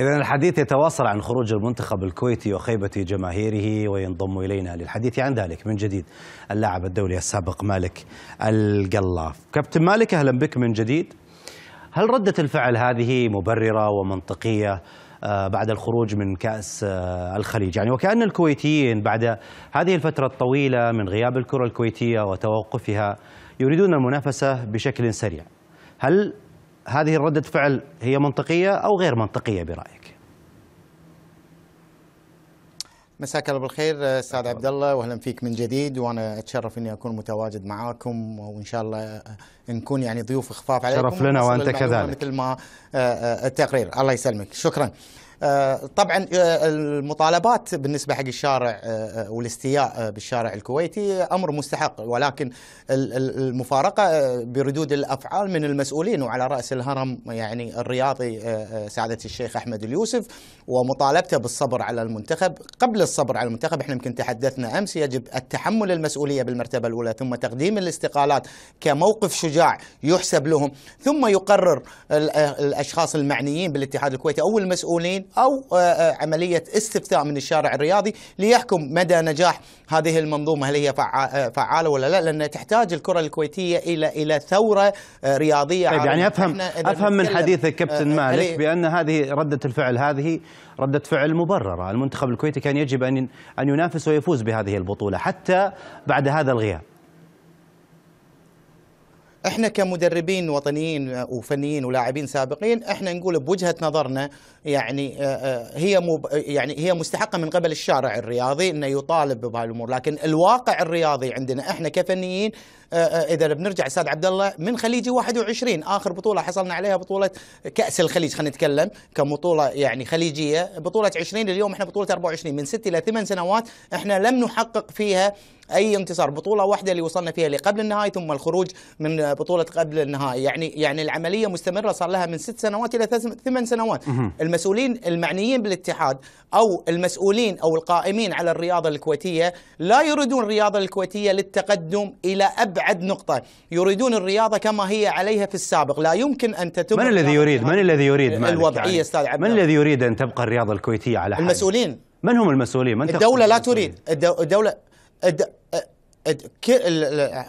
إذا الحديث يتواصل عن خروج المنتخب الكويتي وخيبة جماهيره وينضم إلينا للحديث عن ذلك من جديد اللاعب الدولي السابق مالك القلاف كابتن مالك أهلا بك من جديد هل ردة الفعل هذه مبررة ومنطقية آه، بعد الخروج من كأس آه، الخليج يعني وكأن الكويتيين بعد هذه الفترة الطويلة من غياب الكرة الكويتية وتوقفها يريدون المنافسة بشكل سريع هل هذه ردة فعل هي منطقية أو غير منطقية برأيك مساك الله بالخير استاذ عبد الله واهلا فيك من جديد وانا اتشرف اني اكون متواجد معاكم وان شاء الله آه، نكون يعني ضيوف خفاف عليكم شرف لنا وانت كذلك مثل ما آه، آه، التقرير الله يسلمك شكرا آه، طبعا آه، المطالبات بالنسبه حق الشارع آه، والاستياء بالشارع الكويتي امر مستحق ولكن المفارقه بردود الافعال من المسؤولين وعلى راس الهرم يعني الرياضي سعاده الشيخ احمد اليوسف ومطالبته بالصبر على المنتخب قبل الصبر على المنتخب احنا يمكن تحدثنا امس يجب التحمل المسؤوليه بالمرتبه الاولى ثم تقديم الاستقالات كموقف شجاع يحسب لهم ثم يقرر الاشخاص المعنيين بالاتحاد الكويتي او المسؤولين أو آه، آه، عملية استفتاء من الشارع الرياضي ليحكم مدى نجاح هذه المنظومة هل هي آه، فعالة ولا لا لأن تحتاج الكرة الكويتية إلى إلى ثورة رياضية طيب يعني أفهم أفهم من حديث الكابتن مالك بأن هذه ردة الفعل هذه ردة فعل مبررة المنتخب الكويتي كان يجب أن أن ينافس ويفوز بهذه البطولة حتى بعد هذا الغياب احنا كمدربين وطنيين وفنيين ولاعبين سابقين احنا نقول بوجهه نظرنا يعني آه، آه، هي مب... يعني هي مستحقه من قبل الشارع الرياضي انه يطالب بهالامور لكن الواقع الرياضي عندنا احنا كفنيين آه، اذا بنرجع استاذ عبد الله من خليجي 21 اخر بطوله حصلنا عليها بطوله كاس الخليج خلينا نتكلم كبطوله يعني خليجيه بطوله 20 اليوم احنا بطوله 24 من 6 الى 8 سنوات احنا لم نحقق فيها اي انتصار بطوله واحده اللي وصلنا فيها لقبل النهائي ثم الخروج من بطوله قبل النهائي يعني يعني العمليه مستمره صار لها من ست سنوات الى ثمان سنوات المسؤولين المعنيين بالاتحاد او المسؤولين او القائمين على الرياضه الكويتيه لا يريدون الرياضه الكويتيه للتقدم الى ابعد نقطه يريدون الرياضه كما هي عليها في السابق لا يمكن ان تتم من الذي يريد من الذي يريد الوضعيه يعني. استاذ عبد من الذي يريد ان تبقى الرياضه الكويتيه على حال المسؤولين من هم المسؤولين؟ من الدولة لا تريد الدولة أد... أد...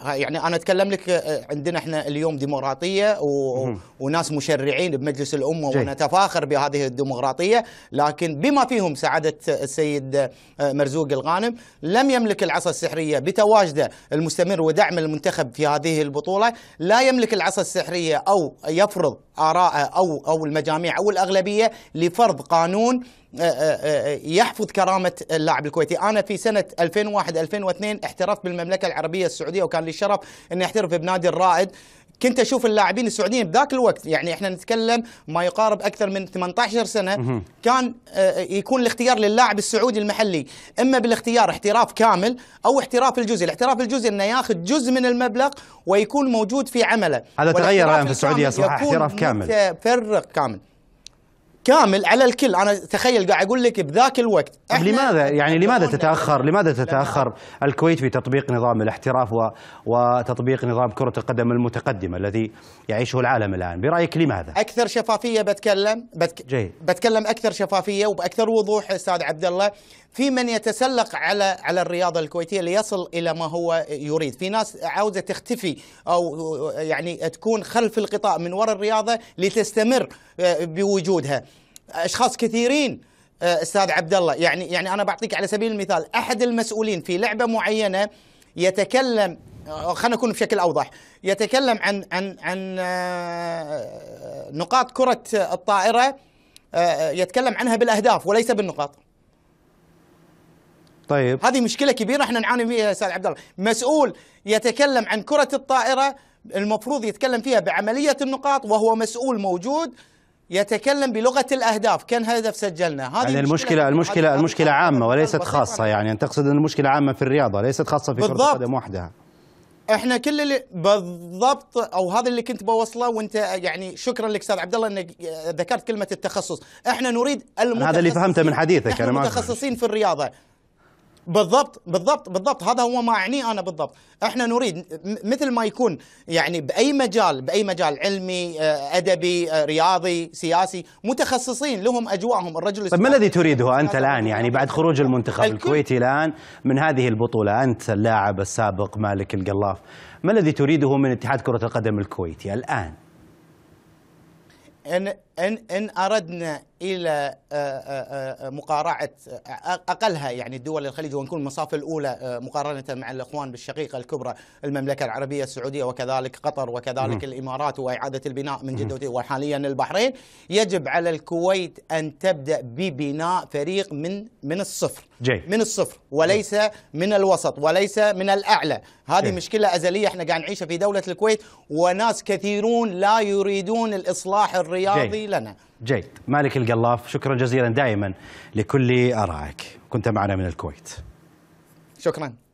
يعني انا اتكلم لك عندنا احنا اليوم ديمقراطيه و... وناس مشرعين بمجلس الامه ونتفاخر بهذه الديمقراطيه لكن بما فيهم سعاده السيد مرزوق الغانم لم يملك العصا السحريه بتواجده المستمر ودعم المنتخب في هذه البطوله لا يملك العصا السحريه او يفرض اراءه او او المجاميع او الاغلبيه لفرض قانون آه، آه، آه، يحفظ كرامه اللاعب الكويتي، انا في سنه 2001 2002 احترفت بالمملكه العربيه السعوديه وكان لي الشرف اني احترف بنادي الرائد كنت اشوف اللاعبين السعوديين بذاك الوقت يعني احنا نتكلم ما يقارب اكثر من 18 سنه كان يكون الاختيار للاعب السعودي المحلي اما بالاختيار احتراف كامل او احتراف الجزئي، الاحتراف الجزئي انه ياخذ جزء من المبلغ ويكون موجود في عمله هذا تغير الان في السعوديه اصبح احتراف كامل متفرق كامل كامل على الكل انا تخيل قاعد اقول لك بذاك الوقت طب لماذا يعني لماذا تتاخر لماذا تتاخر الكويت في تطبيق نظام الاحتراف و... وتطبيق نظام كره القدم المتقدمه الذي يعيشه العالم الان برايك لماذا اكثر شفافيه بتكلم بتك... جيد. بتكلم اكثر شفافيه وباكثر وضوح استاذ عبد الله في من يتسلق على على الرياضه الكويتيه ليصل الى ما هو يريد في ناس عاوزه تختفي او يعني تكون خلف القطاع من وراء الرياضه لتستمر آه، بوجودها اشخاص كثيرين آه، استاذ عبد الله يعني يعني انا بعطيك على سبيل المثال احد المسؤولين في لعبه معينه يتكلم آه، خلينا نكون بشكل اوضح يتكلم عن عن عن آه، نقاط كره الطائره يتكلم عنها بالاهداف وليس بالنقاط طيب هذه مشكله كبيره احنا نعاني فيها استاذ عبد الله مسؤول يتكلم عن كره الطائره المفروض يتكلم فيها بعمليه النقاط وهو مسؤول موجود يتكلم بلغه الاهداف كان هدف سجلنا هذه يعني المشكله المشكله المشكله عامه وليست خاصه يعني انت تقصد ان المشكله عامه في الرياضه ليست خاصه في كره القدم وحدها احنا كل اللي بالضبط او هذا اللي كنت بوصله وانت يعني شكرا لك استاذ عبد الله انك ذكرت كلمه التخصص، احنا نريد المتخصصين هذا اللي فهمته من حديثك انا ما المتخصصين في الرياضه، بالضبط بالضبط بالضبط هذا هو ما اعنيه انا بالضبط احنا نريد مثل ما يكون يعني باي مجال باي مجال علمي آه، ادبي آه، رياضي سياسي متخصصين لهم اجواءهم الرجل طيب ما الذي تريده انت الان يعني بعد خروج المنتخب الكويتي الان من هذه البطوله انت اللاعب السابق مالك القلاف ما الذي تريده من اتحاد كره القدم الكويتي الان أن ان ان اردنا الى آه، آه، آه، مقارعه اقلها يعني دول الخليج ونكون المصاف الاولى مقارنه مع الاخوان بالشقيقه الكبرى المملكه العربيه السعوديه وكذلك قطر وكذلك م. الامارات واعاده البناء من جده وحاليا البحرين يجب على الكويت ان تبدا ببناء فريق من من الصفر جي. من الصفر وليس جي. من الوسط وليس من الاعلى هذه جي. مشكله ازليه احنا قاعد نعيشها في دوله الكويت وناس كثيرون لا يريدون الاصلاح الرياضي جي. لنا جيد مالك القلاف شكرا جزيلا دائما لكل آرائك كنت معنا من الكويت شكرا